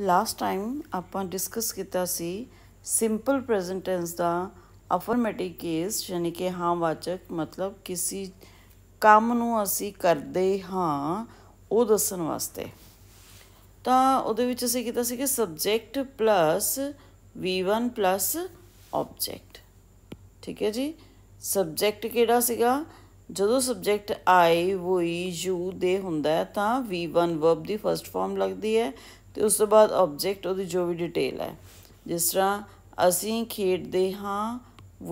last time ਆਪਾਂ discuss ਕੀਤਾ ਸੀ ਸਿੰਪਲ ਪ੍ਰੈਜ਼ੈਂਟ ਟੈਂਸ ਦਾ ਅਫਰਮੇਟਿਵ ਕੇਸ ਯਾਨੀ ਕਿ ਹਾਂ ਵਾਚਕ ਮਤਲਬ ਕਿਸੇ ਕੰਮ ਨੂੰ ਅਸੀਂ ਕਰਦੇ ਹਾਂ ਉਹ ਦੱਸਣ ਵਾਸਤੇ ਤਾਂ ਉਹਦੇ ਵਿੱਚ ਅਸੀਂ ਕੀਤਾ ਸੀ ਕਿ subject plus v1 plus object ਠੀਕ ਹੈ ਜੀ ਸਬਜੈਕਟ ਕਿਹੜਾ ਸੀਗਾ ਜਦੋਂ ਸਬਜੈਕਟ ਆਈ ਵੋਈ ਯੂ ਦੇ ਹੁੰਦਾ ਤਾਂ v1 ਵਰਬ ਦੀ ਫਰਸਟ ਫਾਰਮ ਲੱਗਦੀ ਹੈ ਤੇ ਉਸ ਤੋਂ ਬਾਅਦ ਆਬਜੈਕਟ ਉਹਦੀ ਜੋ ਵੀ ਡਿਟੇਲ ਹੈ ਜਿਸ ਤਰ੍ਹਾਂ ਅਸੀਂ ਖੇਡਦੇ ਹਾਂ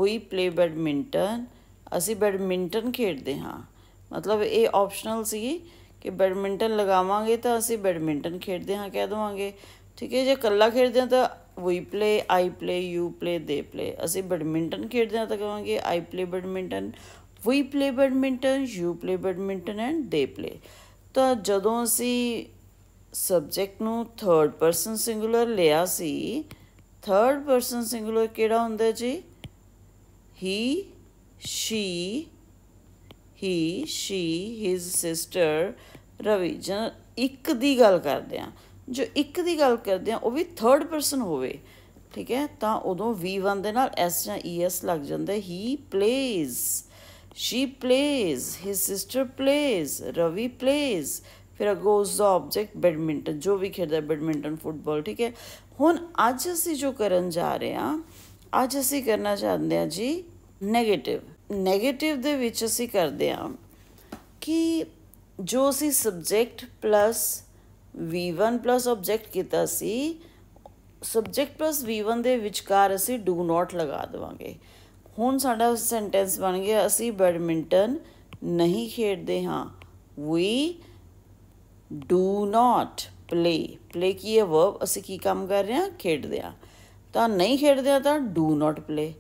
ਵੀ ਪਲੇ ਬੈਡਮਿੰਟਨ ਅਸੀਂ ਬੈਡਮਿੰਟਨ ਖੇਡਦੇ ਹਾਂ ਮਤਲਬ ਇਹ ਆਪਸ਼ਨਲ ਸੀ ਕਿ ਬੈਡਮਿੰਟਨ ਲਗਾਵਾਂਗੇ ਤਾਂ ਅਸੀਂ ਬੈਡਮਿੰਟਨ ਖੇਡਦੇ ਹਾਂ ਕਹਿ ਦਵਾਂਗੇ ਠੀਕ ਹੈ ਜੇ ਇਕੱਲਾ ਖੇਡਦੇ ਹਾਂ ਤਾਂ we play I play you play they play ਅਸੀਂ ਬੈਡਮਿੰਟਨ ਖੇਡਦੇ ਹਾਂ ਤਾਂ ਕਹਾਂਗੇ I play badminton we play badminton you play badminton and they play ਤਾਂ ਜਦੋਂ ਅਸੀਂ ਸਬਜੈਕਟ ਨੂੰ ਥਰਡ ਪਰਸਨ ਸਿੰਗੂਲਰ ਲਿਆ ਸੀ ਥਰਡ ਪਰਸਨ ਸਿੰਗੂਲਰ ਕਿਹੜਾ ਹੁੰਦਾ ਜੀ he she he she his sister Ravi ਜਨ ਇੱਕ ਦੀ ਗੱਲ ਕਰਦੇ ਆ ਜੋ ਇੱਕ ਦੀ ਗੱਲ ਕਰਦੇ ਆ ਉਹ ਵੀ ਥਰਡ ਪਰਸਨ ਹੋਵੇ ਠੀਕ ਹੈ ਤਾਂ ਉਦੋਂ ਵੀ ਵਨ ਦੇ ਨਾਲ ਐਸ ਜਾਂ ਐਸ e ਲੱਗ ਜਾਂਦਾ he plays she plays his sister plays Ravi plays ਫਿਰ ਦਾ ਆਬਜੈਕਟ ਬੈਡਮਿੰਟਨ ਜੋ ਵੀ ਖੇਡਦਾ ਬੈਡਮਿੰਟਨ ਫੁੱਟਬਾਲ ਠੀਕ ਹੈ ਹੁਣ ਅੱਜ ਅਸੀਂ ਜੋ ਕਰਨ ਜਾ ਰਹੇ ਆ ਅੱਜ ਅਸੀਂ ਕਰਨਾ ਚਾਹੁੰਦੇ ਆ ਜੀ 네ਗੇਟਿਵ 네ਗੇਟਿਵ ਦੇ ਵਿੱਚ ਅਸੀਂ ਕਰਦੇ ਆ ਕਿ ਜੋ ਅਸੀਂ subject plus v1 plus object ਕੀਤਾ ਸੀ ਸਬਜੈਕਟ ਪਲੱਸ v1 ਦੇ ਵਿਚਕਾਰ ਅਸੀਂ ਡੂ ਨਾਟ ਲਗਾ ਦਵਾਂਗੇ ਹੁਣ ਸਾਡਾ ਸੈਂਟੈਂਸ ਬਣ ਗਿਆ ਅਸੀਂ ਬੈਡਮਿੰਟਨ ਨਹੀਂ ਖੇਡਦੇ ਹਾਂ we do not play play ਕੀ ਹੈ ਵਰਬ ਅਸੀਂ ਕੀ ਕੰਮ ਕਰ ਰਹੇ ਹਾਂ ਖੇਡਦੇ ਆ ਤਾਂ ਨਹੀਂ ਖੇਡਦੇ ਆ ਤਾਂ ਡੂ ਨਾਟ ਪਲੇ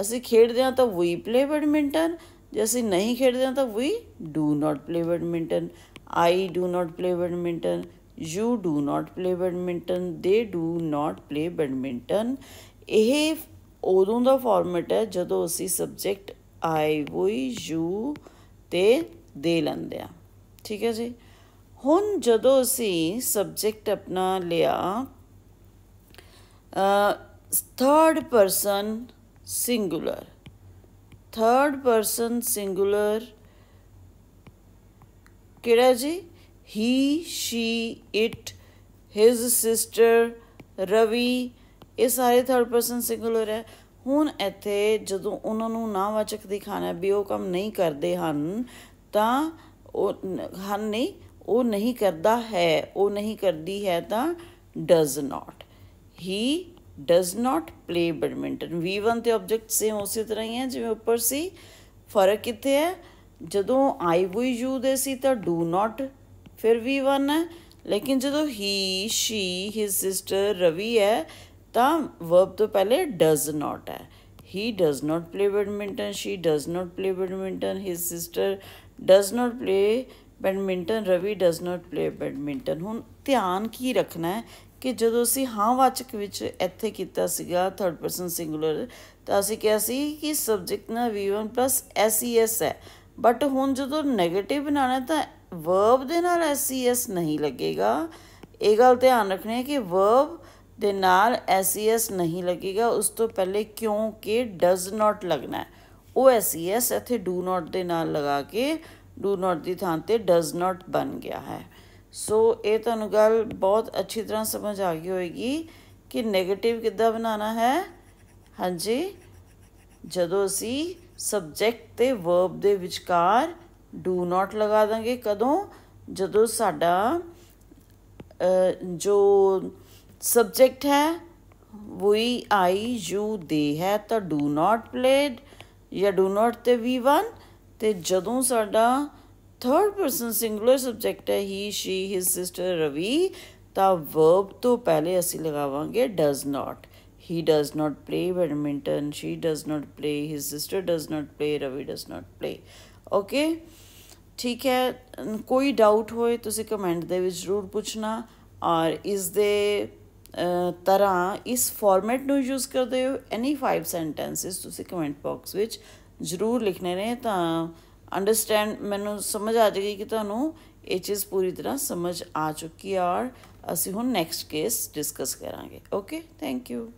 ਅਸੀਂ ਖੇਡਦੇ ਆ ਤਾਂ ਵੀ ਪਲੇ ਬੈਡਮਿੰਟਨ ਜੇ ਅਸੀਂ ਨਹੀਂ ਖੇਡਦੇ ਆ ਤਾਂ we do not play badminton I do not play badminton you do not play badminton they do not play badminton ਇਹ ਉਦੋਂ ਦਾ ਫਾਰਮੈਟ ਹੈ ਜਦੋਂ ਅਸੀਂ ਸਬਜੈਕਟ ਆਈ ਵੀ ਯੂ ਤੇ ਦੇ ਲੈਂਦੇ ਆ ਠੀਕ ਹੈ ਜੀ ਹੁਣ ਜਦੋਂ ਅਸੀਂ ਸਬਜੈਕਟ ਆਪਣਾ ਲਿਆ third person singular third person singular ਕਿਹੜਾ ਜੀ he she it his sister Ravi ਇਹ ਸਾਰੇ ਥਰਡ ਪਰਸਨ ਸਿੰਗੂਲਰ ਹੈ ਹੁਣ ਇੱਥੇ ਜਦੋਂ ਉਹਨਾਂ ਨੂੰ ਨਾਵਾਚਕ ਦਿਖਾਣਾ ਵੀ ਉਹ ਕੰਮ ਨਹੀਂ ਕਰਦੇ ਹਨ ਤਾਂ ਉਹ ਹਨ ਨਹੀਂ ਉਹ ਨਹੀਂ ਕਰਦਾ ਹੈ ਉਹ ਨਹੀਂ ਕਰਦੀ ਹੈ ਤਾਂ does not he does not play badminton V one ਤੇ ਆਬਜੈਕਟ ਸੇ ਉਸੇ ਤਰ੍ਹਾਂ ਹੀ ਹੈ ਜਿਵੇਂ ਉੱਪਰ ਸੀ ਫਰਕ ਕਿੱਥੇ ਹੈ ਜਦੋਂ ਆਈ ਵੀ ਯੂ ਦੇ ਸੀ ਤਾਂ ਡੂ ਨਾਟ ਫਿਰ ਵੀ ਵਨ ਹੈ ਲੇਕਿਨ ਜਦੋਂ he she his sister Ravi ਹੈ ਤਾਂ ਵਰਬ ਤੋਂ ਪਹਿਲੇ ਡਸ ਨਾਟ ਹੈ he does not play badminton she does not play badminton his sister does not play badminton Ravi does not play badminton ਹੁਣ ਧਿਆਨ ਕੀ ਰੱਖਣਾ ਹੈ ਕਿ ਜਦੋਂ ਅਸੀਂ ਹਾਂ ਵਾਚਕ ਵਿੱਚ ਇੱਥੇ ਕੀਤਾ ਸੀਗਾ ਥਰਡ ਪਰਸਨ ਸਿੰਗੂਲਰ ਤਾਂ ਅਸੀਂ ਕਿਹਾ ਸੀ ਕਿ ਸਬਜੈਕਟ ਨਾ ਨਾਲ v1 ses ਹੈ ਬਟ ਹੁਣ ਜਦੋਂ 네ਗੇਟਿਵ ਬਣਾਣਾ ਤਾਂ ਵਰਬ ਦੇ ਨਾਲ ses e ਨਹੀਂ ਲੱਗੇਗਾ ਇਹ ਗੱਲ ਧਿਆਨ ਰੱਖਣੀ ਹੈ ਕਿ ਵਰਬ ਦੇ ਨਾਲ ses e ਨਹੀਂ ਲੱਗੇਗਾ ਉਸ ਤੋਂ ਪਹਿਲੇ ਕਿਉਂਕਿ ਡਸ ਨਾਟ ਲੱਗਣਾ ਉਹ ses e ਇੱਥੇ ਡੂ ਨਾਟ ਦੇ ਨਾਲ ਲਗਾ ਕੇ ਡੂ ਨਾਟ ਦੀ ਥਾਂ ਤੇ ਡਸ ਨਾਟ ਬਣ ਗਿਆ ਹੈ ਸੋ ਇਹ ਤੁਹਾਨੂੰ ਗੱਲ ਬਹੁਤ ਅੱਛੀ ਤਰ੍ਹਾਂ ਸਮਝ ਆ ਗਈ ਹੋਏਗੀ ਕਿ 네ਗੇਟਿਵ ਕਿੱਦਾਂ ਬਣਾਉਣਾ ਹੈ ਹਾਂਜੀ ਜਦੋਂ ਅਸੀਂ ਸਬਜੈਕਟ ਤੇ ਵਰਬ ਦੇ ਵਿਚਕਾਰ ਡੂ ਨਾਟ ਲਗਾ ਦਾਂਗੇ ਕਦੋਂ ਜਦੋਂ ਸਾਡਾ ਜੋ ਸਬਜੈਕਟ ਹੈ ਵੀ ਆਈ ਯੂ ਦੇ ਹੈ ਤਾਂ ਡੂ ਨਾਟ ਪਲੇਡ ਜਾਂ ਡੂ ਨਾਟ ਤੇ ਵੀ ਵਨ ਤੇ ਜਦੋਂ ਸਾਡਾ third person singular subject ਹੈ he she his sister ravi ਤਾਂ verb ਤੋਂ ਪਹਿਲੇ ਅਸੀਂ ਲਗਾਵਾਂਗੇ does not he does not play badminton she does not play his sister does not play ravi does not play okay ਠੀਕ ਹੈ ਕੋਈ doubt ਹੋਏ ਤੁਸੀਂ ਕਮੈਂਟ ਦੇ ਵਿੱਚ ਜ਼ਰੂਰ ਪੁੱਛਣਾ ਔਰ ਇਸ ਦੇ ਤਰ੍ਹਾਂ ਇਸ ਫਾਰਮੈਟ ਨੂੰ ਯੂਜ਼ ਕਰਦੇ ਹੋ ਐਨੀ 5 ਸੈਂਟੈਂਸਸ ਤੁਸੀਂ ਕਮੈਂਟ ਬਾਕਸ ਵਿੱਚ ਜ਼ਰੂਰ ਲਿਖਣੇ ਨੇ ਤਾਂ ਅੰਡਰਸਟੈਂਡ ਮੈਨੂੰ ਸਮਝ ਆ ਜਾਏਗੀ ਕਿ ਤੁਹਾਨੂੰ ਇਹ ਚੀਜ਼ ਪੂਰੀ ਤਰ੍ਹਾਂ ਸਮਝ ਆ ਚੁੱਕੀ ਆ ਔਰ ਅਸੀਂ ਹੁਣ ਨੈਕਸਟ ਕੇਸ ਡਿਸਕਸ ਕਰਾਂਗੇ ਓਕੇ ਥੈਂਕ ਯੂ